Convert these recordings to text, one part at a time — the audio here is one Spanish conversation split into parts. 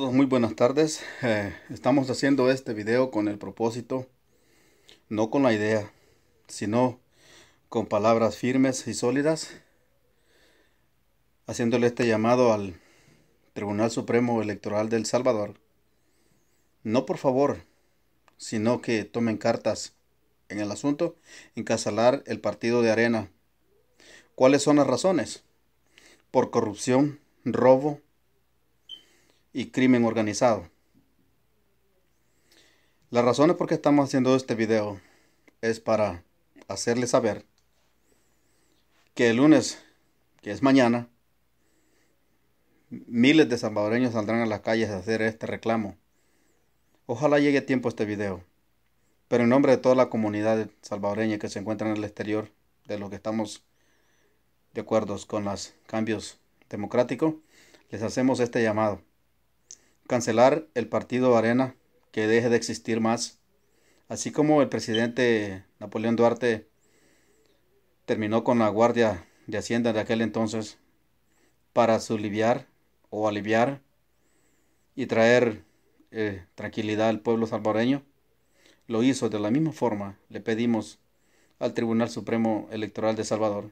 Muy buenas tardes, eh, estamos haciendo este video con el propósito, no con la idea, sino con palabras firmes y sólidas, haciéndole este llamado al Tribunal Supremo Electoral del Salvador, no por favor, sino que tomen cartas en el asunto, encasalar el partido de arena. ¿Cuáles son las razones? Por corrupción, robo, y crimen organizado. La razón por qué estamos haciendo este video es para hacerles saber que el lunes, que es mañana, miles de salvadoreños saldrán a las calles a hacer este reclamo. Ojalá llegue a tiempo este video, pero en nombre de toda la comunidad salvadoreña que se encuentra en el exterior, de lo que estamos de acuerdo con los cambios democráticos, les hacemos este llamado cancelar el partido Arena, que deje de existir más. Así como el presidente Napoleón Duarte terminó con la Guardia de Hacienda de aquel entonces para aliviar o aliviar y traer eh, tranquilidad al pueblo salvadoreño. Lo hizo de la misma forma. Le pedimos al Tribunal Supremo Electoral de Salvador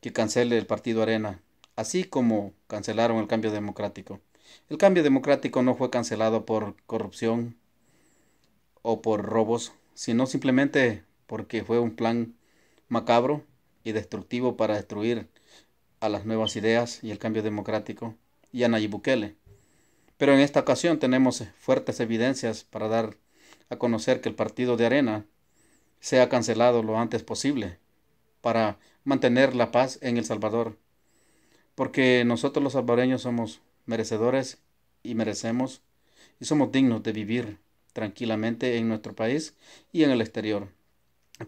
que cancele el partido Arena, así como cancelaron el cambio democrático. El cambio democrático no fue cancelado por corrupción o por robos, sino simplemente porque fue un plan macabro y destructivo para destruir a las nuevas ideas y el cambio democrático y a Nayib Bukele. Pero en esta ocasión tenemos fuertes evidencias para dar a conocer que el partido de arena sea cancelado lo antes posible para mantener la paz en El Salvador. Porque nosotros los salvadoreños somos merecedores y merecemos y somos dignos de vivir tranquilamente en nuestro país y en el exterior.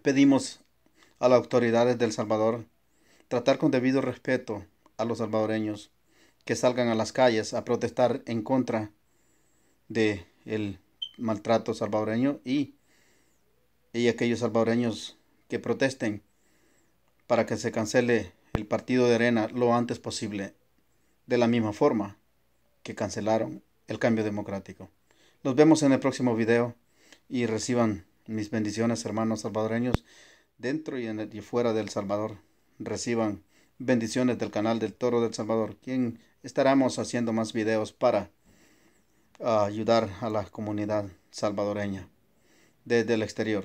Pedimos a las autoridades del Salvador tratar con debido respeto a los salvadoreños que salgan a las calles a protestar en contra de el maltrato salvadoreño y, y aquellos salvadoreños que protesten para que se cancele el partido de arena lo antes posible. De la misma forma, que cancelaron el cambio democrático. Nos vemos en el próximo video y reciban mis bendiciones, hermanos salvadoreños, dentro y, en el, fuera del Salvador. Reciban bendiciones del canal del Toro del Salvador, quien estaremos haciendo más videos para ah, ayudar a la comunidad salvadoreña desde el exterior.